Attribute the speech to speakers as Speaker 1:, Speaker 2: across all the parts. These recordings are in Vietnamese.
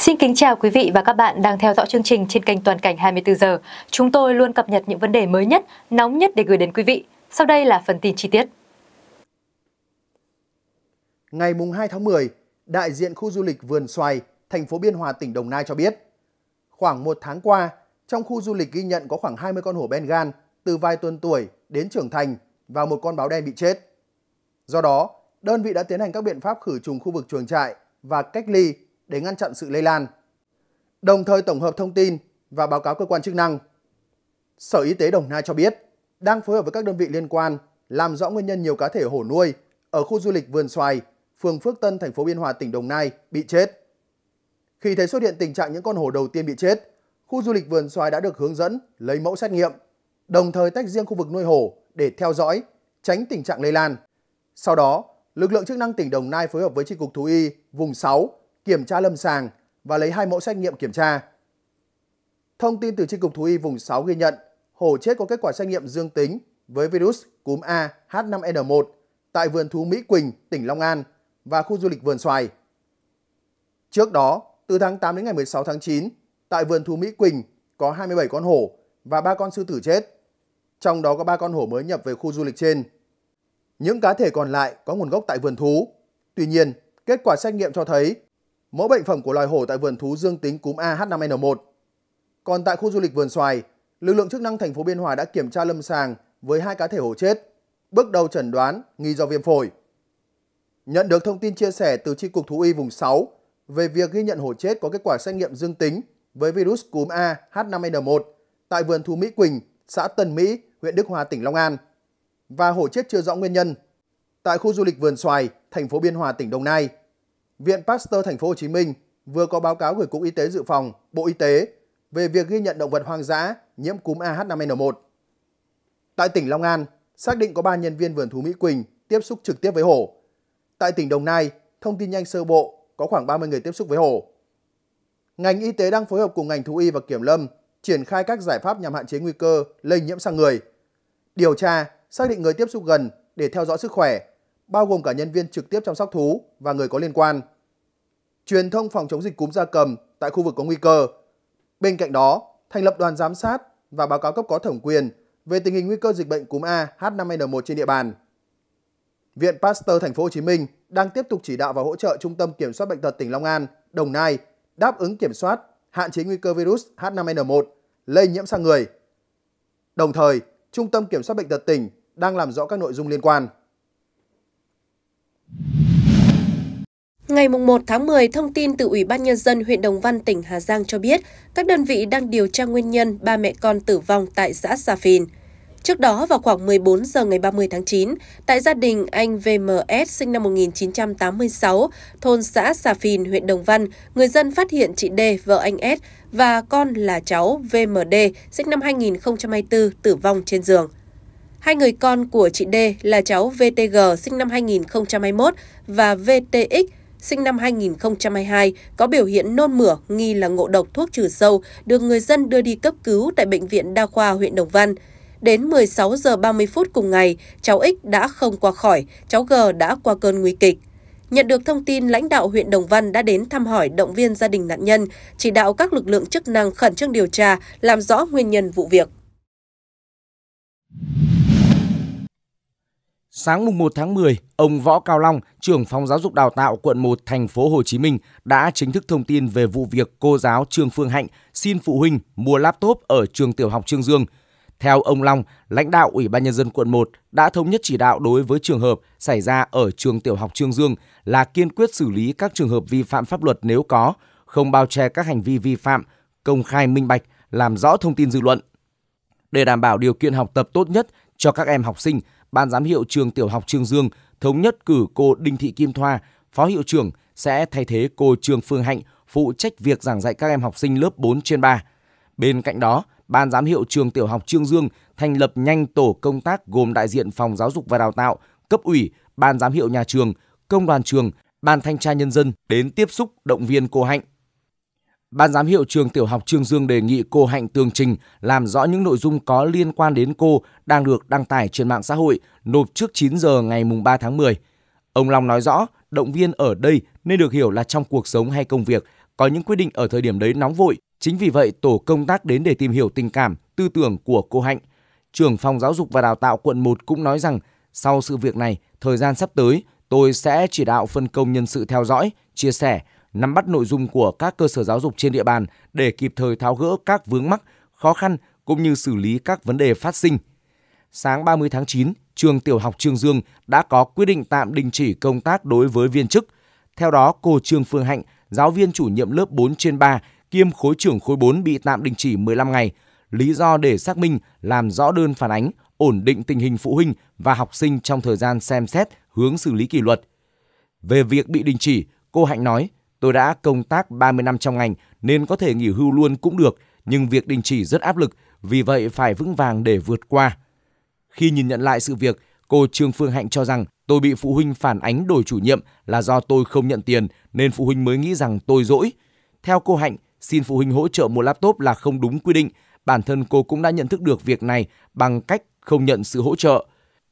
Speaker 1: Xin kính chào quý vị và các bạn đang theo dõi chương trình trên kênh Toàn cảnh 24 giờ. Chúng tôi luôn cập nhật những vấn đề mới nhất, nóng nhất để gửi đến quý vị. Sau đây là phần tin chi tiết.
Speaker 2: Ngày 2 tháng 10, đại diện khu du lịch Vườn Xoài, thành phố Biên Hòa, tỉnh Đồng Nai cho biết, khoảng một tháng qua, trong khu du lịch ghi nhận có khoảng 20 con hổ Bengal từ vài tuần tuổi đến trưởng thành và một con báo đen bị chết. Do đó, đơn vị đã tiến hành các biện pháp khử trùng khu vực chuồng trại và cách ly để ngăn chặn sự lây lan, đồng thời tổng hợp thông tin và báo cáo cơ quan chức năng. Sở Y tế Đồng Nai cho biết đang phối hợp với các đơn vị liên quan làm rõ nguyên nhân nhiều cá thể hổ nuôi ở khu du lịch Vườn Xoài, phường Phước Tân, thành phố Biên Hòa, tỉnh Đồng Nai bị chết. Khi thấy xuất hiện tình trạng những con hổ đầu tiên bị chết, khu du lịch Vườn Xoài đã được hướng dẫn lấy mẫu xét nghiệm, đồng thời tách riêng khu vực nuôi hổ để theo dõi, tránh tình trạng lây lan. Sau đó, lực lượng chức năng tỉnh Đồng Nai phối hợp với Tri cục Thú y vùng 6 kiểm tra lâm sàng và lấy hai mẫu xét nghiệm kiểm tra. Thông tin từ Tri Cục Thú Y vùng 6 ghi nhận, hổ chết có kết quả xét nghiệm dương tính với virus cúm A H5N1 tại vườn thú Mỹ Quỳnh, tỉnh Long An và khu du lịch vườn xoài. Trước đó, từ tháng 8 đến ngày 16 tháng 9, tại vườn thú Mỹ Quỳnh có 27 con hổ và 3 con sư tử chết. Trong đó có 3 con hổ mới nhập về khu du lịch trên. Những cá thể còn lại có nguồn gốc tại vườn thú. Tuy nhiên, kết quả xét nghiệm cho thấy Mẫu bệnh phẩm của loài hổ tại vườn thú dương tính cúm AH5N1. Còn tại khu du lịch vườn xoài, lực lượng chức năng thành phố Biên Hòa đã kiểm tra lâm sàng với hai cá thể hổ chết, bước đầu chẩn đoán nghi do viêm phổi. Nhận được thông tin chia sẻ từ tri cục thú y vùng 6 về việc ghi nhận hổ chết có kết quả xét nghiệm dương tính với virus cúm A H5N1 tại vườn thú Mỹ Quỳnh, xã Tân Mỹ, huyện Đức Hòa, tỉnh Long An và hổ chết chưa rõ nguyên nhân tại khu du lịch vườn xoài, thành phố Biên Hòa, tỉnh Đồng Nai. Viện Pasteur Thành phố Hồ Chí Minh vừa có báo cáo gửi Cục Y tế Dự phòng, Bộ Y tế về việc ghi nhận động vật hoang dã nhiễm cúm AH5N1. Tại tỉnh Long An, xác định có 3 nhân viên vườn thú Mỹ Quỳnh tiếp xúc trực tiếp với hổ. Tại tỉnh Đồng Nai, thông tin nhanh sơ bộ có khoảng 30 người tiếp xúc với hổ. Ngành y tế đang phối hợp cùng ngành thú y và kiểm lâm triển khai các giải pháp nhằm hạn chế nguy cơ lây nhiễm sang người. Điều tra, xác định người tiếp xúc gần để theo dõi sức khỏe, bao gồm cả nhân viên trực tiếp chăm sóc thú và người có liên quan. Truyền thông phòng chống dịch cúm gia cầm tại khu vực có nguy cơ. Bên cạnh đó, thành lập đoàn giám sát và báo cáo cấp có thẩm quyền về tình hình nguy cơ dịch bệnh cúm A H5N1 trên địa bàn. Viện Pasteur Thành phố Hồ Chí Minh đang tiếp tục chỉ đạo và hỗ trợ Trung tâm Kiểm soát bệnh tật tỉnh Long An, Đồng Nai đáp ứng kiểm soát, hạn chế nguy cơ virus H5N1 lây nhiễm sang người. Đồng thời, Trung tâm Kiểm soát bệnh tật tỉnh đang làm rõ các nội dung liên quan.
Speaker 1: Ngày 1 tháng 10, thông tin từ Ủy ban Nhân dân huyện Đồng Văn, tỉnh Hà Giang cho biết, các đơn vị đang điều tra nguyên nhân ba mẹ con tử vong tại xã Sa Phìn. Trước đó, vào khoảng 14 giờ ngày 30 tháng 9, tại gia đình anh VMS sinh năm 1986, thôn xã Xà Phìn, huyện Đồng Văn, người dân phát hiện chị D, vợ anh S và con là cháu VMD, sinh năm 2024, tử vong trên giường. Hai người con của chị D là cháu VTG sinh năm 2021 và VTX sinh năm 2022, có biểu hiện nôn mửa, nghi là ngộ độc thuốc trừ sâu, được người dân đưa đi cấp cứu tại Bệnh viện Đa khoa huyện Đồng Văn. Đến 16 giờ 30 phút cùng ngày, cháu X đã không qua khỏi, cháu G đã qua cơn nguy kịch. Nhận được thông tin, lãnh đạo huyện Đồng Văn đã đến thăm hỏi động viên gia đình nạn nhân, chỉ đạo các lực lượng chức năng khẩn trương điều tra, làm rõ nguyên nhân vụ việc.
Speaker 3: Sáng mùng 1 tháng 10, ông Võ Cao Long, trưởng phòng giáo dục đào tạo quận 1 thành phố Hồ Chí Minh đã chính thức thông tin về vụ việc cô giáo Trương Phương Hạnh xin phụ huynh mua laptop ở trường tiểu học Trương Dương. Theo ông Long, lãnh đạo Ủy ban nhân dân quận 1 đã thống nhất chỉ đạo đối với trường hợp xảy ra ở trường tiểu học Trương Dương là kiên quyết xử lý các trường hợp vi phạm pháp luật nếu có, không bao che các hành vi vi phạm, công khai minh bạch, làm rõ thông tin dư luận. Để đảm bảo điều kiện học tập tốt nhất cho các em học sinh, Ban giám hiệu trường tiểu học Trương Dương thống nhất cử cô Đinh Thị Kim Thoa, phó hiệu trưởng sẽ thay thế cô Trương Phương Hạnh phụ trách việc giảng dạy các em học sinh lớp 4 trên 3. Bên cạnh đó, Ban giám hiệu trường tiểu học Trương Dương thành lập nhanh tổ công tác gồm đại diện phòng giáo dục và đào tạo, cấp ủy, ban giám hiệu nhà trường, công đoàn trường, ban thanh tra nhân dân đến tiếp xúc động viên cô Hạnh. Ban giám hiệu trường tiểu học Trương Dương đề nghị cô Hạnh tường trình làm rõ những nội dung có liên quan đến cô đang được đăng tải trên mạng xã hội nộp trước 9 giờ ngày mùng 3 tháng 10. Ông Long nói rõ, động viên ở đây nên được hiểu là trong cuộc sống hay công việc có những quyết định ở thời điểm đấy nóng vội, chính vì vậy tổ công tác đến để tìm hiểu tình cảm, tư tưởng của cô Hạnh. Trưởng phòng giáo dục và đào tạo quận 1 cũng nói rằng sau sự việc này, thời gian sắp tới, tôi sẽ chỉ đạo phân công nhân sự theo dõi, chia sẻ nắm bắt nội dung của các cơ sở giáo dục trên địa bàn để kịp thời tháo gỡ các vướng mắc, khó khăn cũng như xử lý các vấn đề phát sinh. Sáng 30 tháng 9, trường tiểu học Trương Dương đã có quyết định tạm đình chỉ công tác đối với viên chức. Theo đó, cô Trương Phương Hạnh, giáo viên chủ nhiệm lớp 4 trên 3 kiêm khối trưởng khối 4 bị tạm đình chỉ 15 ngày. Lý do để xác minh, làm rõ đơn phản ánh, ổn định tình hình phụ huynh và học sinh trong thời gian xem xét hướng xử lý kỷ luật. Về việc bị đình chỉ, cô Hạnh nói, Tôi đã công tác 30 năm trong ngành nên có thể nghỉ hưu luôn cũng được, nhưng việc đình chỉ rất áp lực, vì vậy phải vững vàng để vượt qua. Khi nhìn nhận lại sự việc, cô Trương Phương Hạnh cho rằng tôi bị phụ huynh phản ánh đổi chủ nhiệm là do tôi không nhận tiền nên phụ huynh mới nghĩ rằng tôi dỗi. Theo cô Hạnh, xin phụ huynh hỗ trợ một laptop là không đúng quy định. Bản thân cô cũng đã nhận thức được việc này bằng cách không nhận sự hỗ trợ.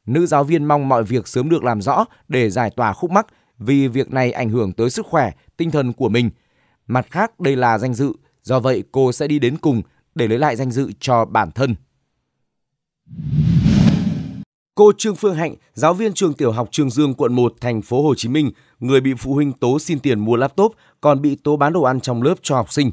Speaker 3: Nữ giáo viên mong mọi việc sớm được làm rõ để giải tỏa khúc mắc vì việc này ảnh hưởng tới sức khỏe, tinh thần của mình. Mặt khác, đây là danh dự, do vậy cô sẽ đi đến cùng để lấy lại danh dự cho bản thân. Cô Trương Phương Hạnh, giáo viên trường tiểu học Trường Dương quận 1 thành phố Hồ Chí Minh, người bị phụ huynh tố xin tiền mua laptop còn bị tố bán đồ ăn trong lớp cho học sinh.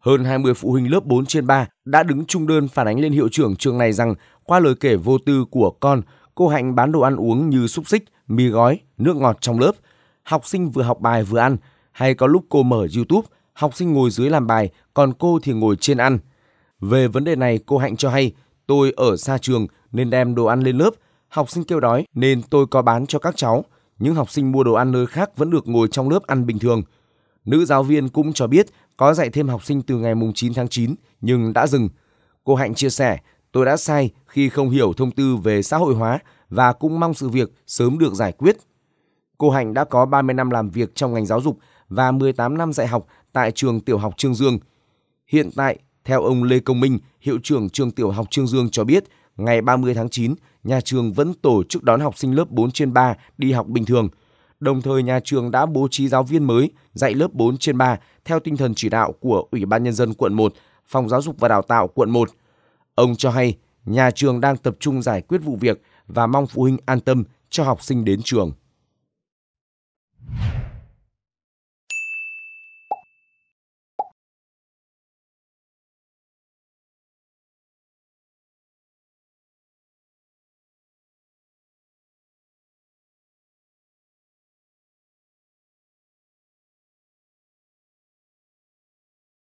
Speaker 3: Hơn 20 phụ huynh lớp 4 trên 3 đã đứng chung đơn phản ánh lên hiệu trưởng trường này rằng qua lời kể vô tư của con, cô Hạnh bán đồ ăn uống như xúc xích, mì gói, nước ngọt trong lớp – học sinh vừa học bài vừa ăn, hay có lúc cô mở YouTube, học sinh ngồi dưới làm bài, còn cô thì ngồi trên ăn. Về vấn đề này, cô Hạnh cho hay, tôi ở xa trường nên đem đồ ăn lên lớp, học sinh kêu đói nên tôi có bán cho các cháu, những học sinh mua đồ ăn nơi khác vẫn được ngồi trong lớp ăn bình thường. Nữ giáo viên cũng cho biết có dạy thêm học sinh từ ngày 9 tháng 9 nhưng đã dừng. Cô Hạnh chia sẻ, tôi đã sai khi không hiểu thông tư về xã hội hóa và cũng mong sự việc sớm được giải quyết. Cô Hành đã có 30 năm làm việc trong ngành giáo dục và 18 năm dạy học tại trường tiểu học Trương Dương. Hiện tại, theo ông Lê Công Minh, hiệu trưởng trường tiểu học Trương Dương cho biết, ngày 30 tháng 9, nhà trường vẫn tổ chức đón học sinh lớp 4 trên 3 đi học bình thường. Đồng thời nhà trường đã bố trí giáo viên mới dạy lớp 4 trên 3 theo tinh thần chỉ đạo của Ủy ban Nhân dân quận 1, Phòng Giáo dục và Đào tạo quận 1. Ông cho hay nhà trường đang tập trung giải quyết vụ việc và mong phụ huynh an tâm cho học
Speaker 1: sinh đến trường. you